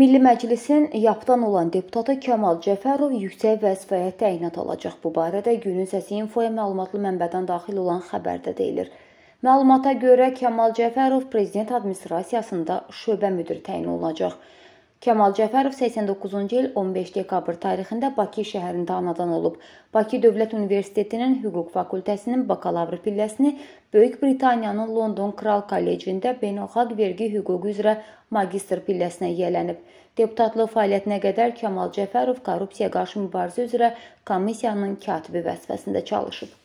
Milli Məclisin yapdan olan deputatı Kamal Cəfərov yüksək vəzifəyə təyinat olacaq. Bu barədə Günün Səsi infoya məlumatlı mənbədən daxil olan xəbərdə deyilir. Məlumata görə Kamal Cəfərov prezident administrasiyasında şöbə müdiri təyin olunacaq. Kamal Cəfərov 89-cu il 15 dekabr tarixində Bakı şəhərində anadan olub. Bakı Dövlət Universitetinin Hüquq fakültəsinin bakalavr pilləsini Böyük Britaniyanın London Kral Kollecində beynəlxalq vergi hüququ üzrə magistr pilləsinə yiyələnib. Deputatlıq fəaliyyətinə qədər Kamal Cəfərov korrupsiya qarşı mübarizə üzrə komissiyanın katibi vəzifəsində çalışıb.